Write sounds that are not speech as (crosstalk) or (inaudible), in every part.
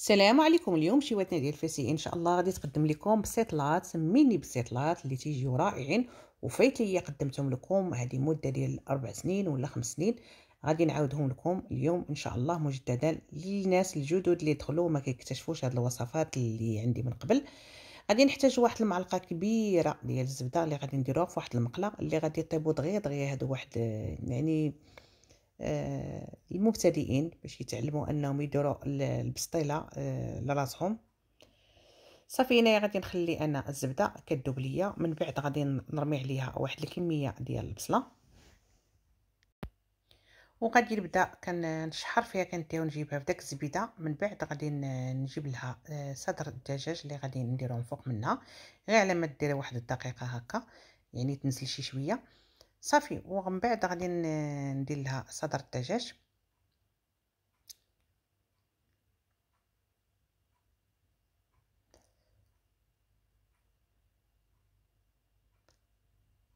السلام عليكم اليوم شواتنا ديال الفاسي ان شاء الله غادي تقدم لكم بسيطلات ميني بسيطلات اللي تيجيو رائعين وفايت لي قدمتهم لكم هذه مده ديال اربع سنين ولا خمس سنين غادي نعاودهم لكم اليوم ان شاء الله مجددا للناس الجدد اللي دخلوا وما كيكتشفوش هذه الوصفات اللي عندي من قبل غادي نحتاج واحد المعلقه كبيره ديال الزبده اللي غادي نديروها في واحد المقله اللي غادي يطيبوا دغيا دغيا هذا واحد يعني المبتدئين آه، باش يتعلموا انهم يديروا البسطيله آه، لراسهم صافي هنايا غادي نخلي انا الزبده كدوب ليا من بعد غادي نرمي عليها واحد الكميه ديال البصله وغادي نبدا كنشحر فيها كنديها ونجيبها في داك الزبيده من بعد غادي نجيب لها آه، صدر الدجاج اللي غادي نديرو من فوق منها غير على ما دير واحد الدقيقه هكا يعني تنزل شي شويه صافي ومن بعد غادي ندير لها صدر الدجاج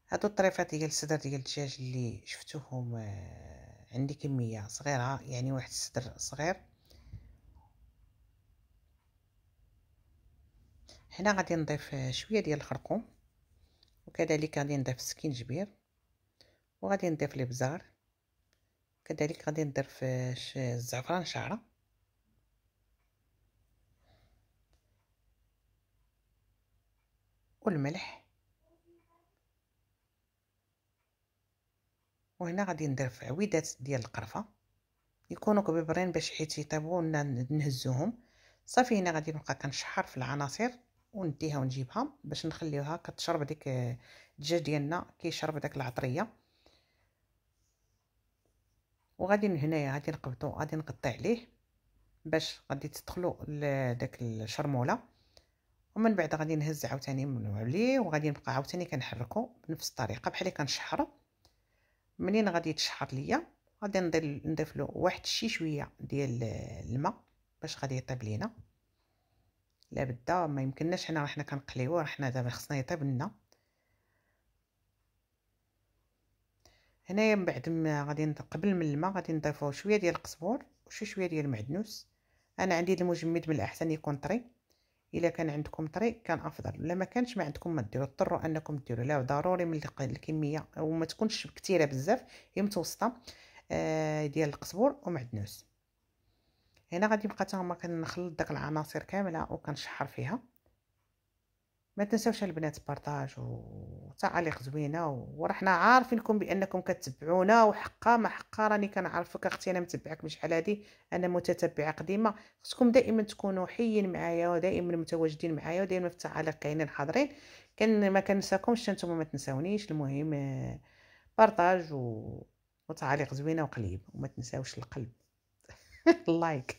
هادو الطريفات ديال الصدر ديال الدجاج اللي شفتوهم آه، عندي كميه صغيره يعني واحد الصدر صغير هنا غادي نضيف آه، شويه ديال الخرقوم وكذلك غادي نضيف سكينجبير وغادي نضيف البزار كذلك غادي نضيف الزعفران شعره والملح وهنا غادي ندير عويدات ديال القرفه يكونوا كبيبرين باش حيت يطيبوا نهزوهم صافي هنا غادي نبقى كنشحر في العناصر ونديها ونجيبها باش نخليوها كتشرب ديك الدجاج ديالنا كيشرب داك العطريه وغادي من هنايا غادي نقبطو غادي نقطع عليه باش غادي تدخلو لداك الشرموله ومن بعد غادي نهز عاوتاني من عليه وغادي نبقى عاوتاني كنحركو بنفس الطريقه بحال كنشحر منين غادي يتشحر ليا غادي نضيف له واحد الشي شويه ديال الماء باش غادي يطيب لينا لا بدا ما يمكنناش حنا حنا كنقليوه حنا دابا خصنا يطيب لنا هنايا من بعد ما غادي قبل من الماء غادي نضيفو شويه ديال القزبور وشي شويه ديال المعدنوس انا عندي المجمد من الاحسن يكون طري الا كان عندكم طري كان افضل الا ما كانش ما عندكم ما ديروا اضطروا انكم ديروا لا ضروري من الكميه وما تكونش كثيره بزاف هي متوسطه آه ديال القزبور ومعدنوس هنا غادي نبقى حتى هما كنخلط داك العناصر كامله وكنشحر فيها ما تنساوش البنات بارطاج وتعاليق زوينه ورحنا عارفينكم بانكم كتبعونا وحقا ما حقا راني كنعرفك اختي انا متبعك من شحال هادي انا متتبعه قديمه خصكم دائما تكونوا حيين معايا ودائما متواجدين معايا ودائما في التعاليق كاينين حاضرين كان ما كنساكمش نتوما ما تنساونيش المهم آه، بارطاج و... وتعاليق زوينه وقليب وما تنساوش القلب اللايك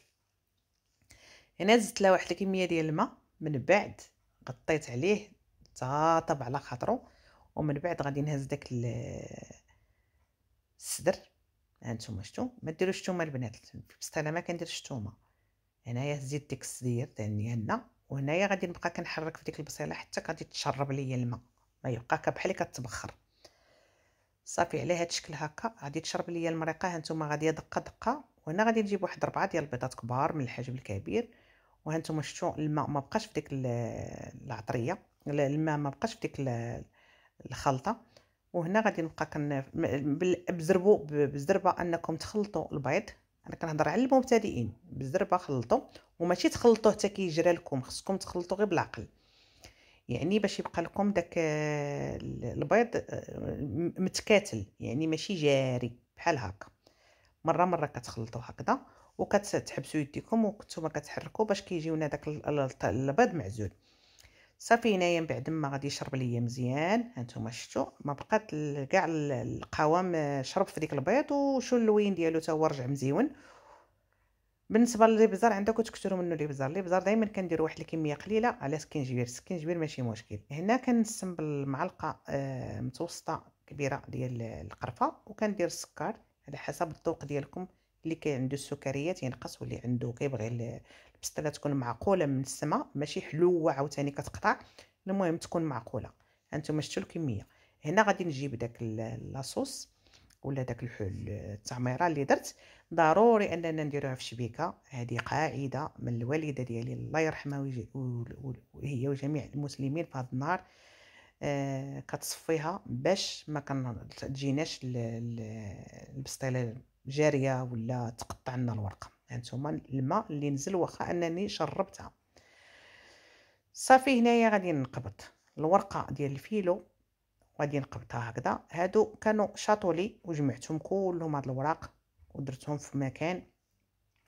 (laughs) هنا زدت لها واحد الكميه ديال الماء من بعد غطيت عليه تا طاب على خاطرو ومن بعد غادي نهز داك الصدر هانتوما شتو ما ديروش التومه البنات البسطه انا ما كنديرش التومه هنايا هزيت ديك الصدير ثاني هنا وهنايا غادي نبقى كنحرك في ديك البصيله حتى غادي تشرب ليا الماء ما يبقى كبحال كتبخر صافي على هاد الشكل هكا غادي تشرب ليا المريقه هانتوما غادي دقه دقه وهنا غادي نجيب واحد ربعه ديال البيضات كبار من الحجم الكبير وهانتوما شفتوا الماء ما بقاش في ديك العطريه الماء ما بقاش في ديك الخلطه وهنا غادي نبقى كن بزربو بزربه انكم تخلطوا البيض انا كنهضر على المبتدئين بزربه خلطوا وماشي تخلطوه حتى كيجرى لكم خصكم تخلطوا غير بالعقل يعني باش يبقى لكم داك آه، البيض آه، متكاتل يعني ماشي جاري بحال هكا مره مره كتخلطوا هكذا وكتحبسوا يديكم وانتم كتحركوا باش كيجيونا داك البيض معزول صافي هنايا من بعد ما غادي يشرب ليا مزيان هانتوما شفتوا ما بقات كاع القوام شرب في ديك البيض وشو اللوين ديالو تا هو رجع مزيون بالنسبه للابزار عندكم تكثروا منه الابزار الابزار دائما كنديروا واحد الكميه قليله على سكينجبير السكينجبير ماشي مشكل هنا كنسم بالمعلقه آه، متوسطه كبيره ديال القرفه وكندير السكر على حسب الذوق ديالكم اللي كاين عنده السكريه تينقص واللي عنده كيبغي البسطيله تكون معقوله من السماء ماشي حلوه عاوتاني كتقطع المهم تكون معقوله هانتوما شفتوا الكميه هنا غادي نجيب داك لاصوص ولا داك الحل التعميره اللي درت ضروري اننا نديروها في شبيكه هذه قاعده من الوالده ديالي الله يرحمها وهي وجميع المسلمين في هذا النهار آه كتصفيها باش ما كتجيناش البسطيله جاريه ولا تقطع لنا الورقه هانتوما يعني الماء اللي نزل واخا انني شربتها صافي هنايا غادي نقبض الورقه ديال الفيلو غادي نقبضها هكذا هادو كانوا شاطولي وجمعتهم كلهم هاد الوراق ودرتهم في مكان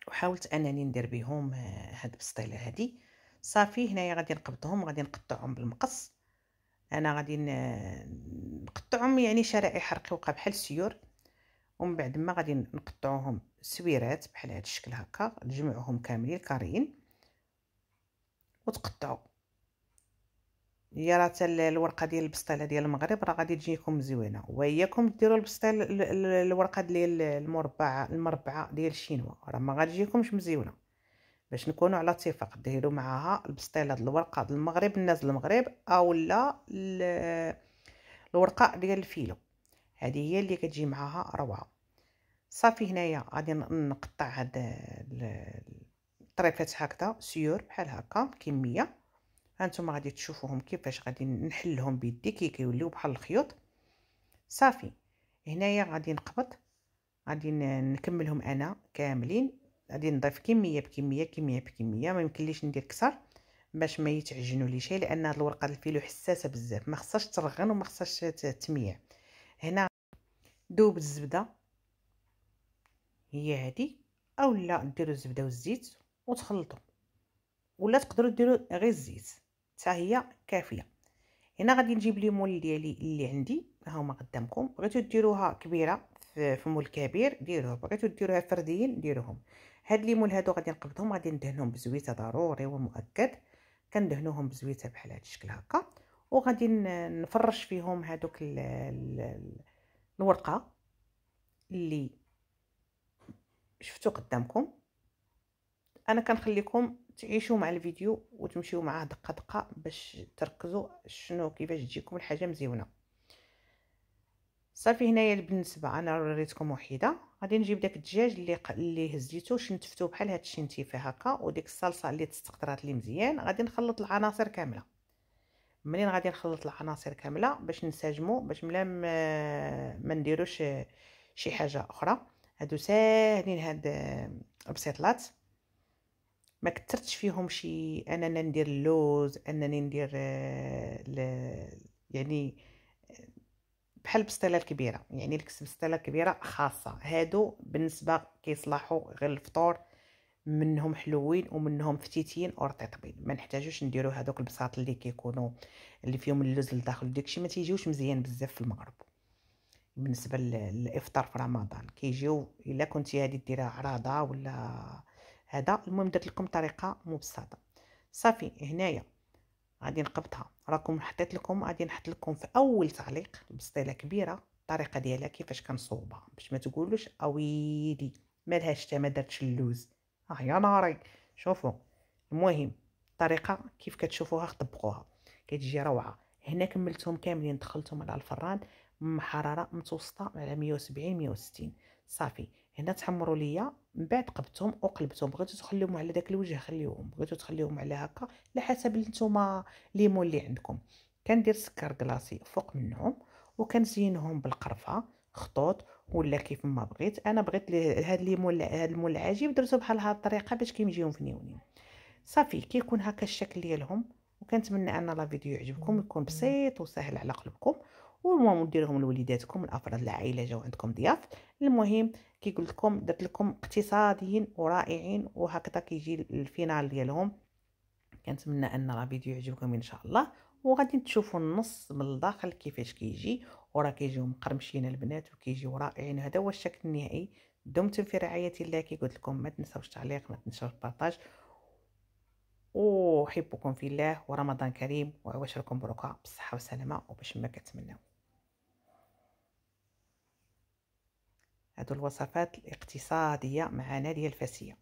وحاولت انني ندير بهم آه، هاد البسطيله هادي صافي هنايا غادي نقبضهم غادي نقطعهم بالمقص انا غادي نقطعهم يعني شرائح رقيقه بحال السيور ومن بعد ما غادي نقطعوهم سويرات بحال هذا الشكل هكا نجمعوهم كاملين كاريين وتقطعوا يا راه حتى الورقه ديال البسطيله ديال المغرب راه غادي تجيكم زوينه وياكم ديروا البسطيل الورقه ديال المربعه المربعه ديال الشينوا راه ما غاتجيكمش مزيونه باش نكونوا على اتفاق ديروا معاها البسطيله ديال الورقه ديال المغرب الناس المغرب اولا الورقه ديال الفيلو هذه هي اللي كتجي معاها روعه صافي هنايا غادي نقطع هاد الطريفات هكذا سيور بحال هكا كميه هانتوما غادي تشوفوهم كيفاش غادي نحلهم بيدي كي كيوليو بحال الخيوط صافي هنايا غادي نقبض غادي نكملهم انا كاملين غادي نضيف كميه بكميه كميه بكميه ما يمكنليش ندير كثر باش ما يتعجنوا لي شيء لان هاد الورقه الفيلو حساسه بزاف ما خصهاش ترغن وما خصهاش تميع هنا دوب الزبده هي هادي اولا ديروا الزبده والزيت وتخلطوا ولا تقدروا ديروا غير الزيت حتى هي كافيه هنا غادي نجيب ليمون ديالي اللي عندي ها هما قدامكم بغيتو ديروها كبيره في مول كبير ديروه بغيتو ديروها فرديين ديروهم هاد الليمون هادو غادي نقبضهم غادي ندهنهم بزويته ضروري ومؤكد كندهنوهم بزويته بحال هاد الشكل هكا وغادي نفرش فيهم هادوك ال ال الورقه اللي شفتو قدامكم انا كنخليكم تعيشوا مع الفيديو وتمشيو معاه دقه دقه باش تركزوا شنو كيفاش تجيكم الحاجه مزيونه صافي هنايا بالنسبه انا وريتكم وحيده غادي نجيب داك الدجاج اللي اللي هزيتو شنتفتو بحال هاد الشنتيفه هكا وديك الصلصه اللي تستقطرات لي مزيان غادي نخلط العناصر كامله منين غادي نخلط العناصر كامله باش نساجمو باش ملا آه، ما نديروش شي حاجه اخرى هادو ساهلين هاد البسيطلات ما كثرتش فيهم شي اننا ندير اللوز انني ندير آه، يعني بحال البسطيله الكبيره يعني الكس بسطيله كبيره خاصه هادو بالنسبه كيصلحوا غير الفطور منهم حلوين ومنهم فتيتين ورطيطبين ما نحتاجوش نديرو هادوك البساط اللي كيكونوا اللي فيهم اللوز لداخل داكشي ما تيجيوش مزيان بزاف في المغرب بالنسبه للافطار في رمضان كيجيو الا كنتي هذه ديرها عراضه ولا هذا المهم درت لكم طريقه مبسطه صافي هنايا غادي نقبطها راكم حطيت لكم غادي نحط لكم في اول تعليق بسطيله كبيره الطريقه ديالها كيفاش كنصوبها باش ما تقولوش اويلي مالهاش حتى ما درتش اللوز اه يا ناري شوفوا المهم الطريقه كيف كتشوفوها طبقوها كتجي روعه هنا كملتهم كاملين دخلتهم على الفران حراره متوسطه على 170 160 صافي هنا تحمروا ليا من بعد قبتهم وقلبتهم بغيتو تخليهم على داك الوجه خليهم بغيتو تخليهم على هكا على حسب نتوما ليمون اللي عندكم كندير سكر كلاصي فوق منهم وكنزينهم بالقرفه خطوط ولا كيف ما بغيت انا بغيت هاد الليمون هاد المول العجيب درتو بحال هاد الطريقه باش كيجيهم فنيونين صافي كيكون هكا الشكل ديالهم وكنتمنى ان لا فيديو يعجبكم يكون بسيط وسهل على قلبكم والمهم ديرهم لوليداتكم الافراد العائله جاو عندكم ضياف المهم قلت لكم درت لكم اقتصاديين ورائعين وهكذا كيجي الفينال ديالهم كنتمنى ان راه فيديو يعجبكم ان شاء الله وغادي تشوفوا النص من الداخل كيفاش كيجي وراه كيجيو مقرمشين البنات وكيجيو رائعين هذا هو الشكل النهائي دمتم في رعايه الله كي قلت لكم ما تنساوش التعليق ما تنساوش البارطاج وحبكم في الله ورمضان كريم وعواشركم بركه بالصحه والسلامه وباش ما كتمناو هادو الوصفات الاقتصادية مع نادية الفاسية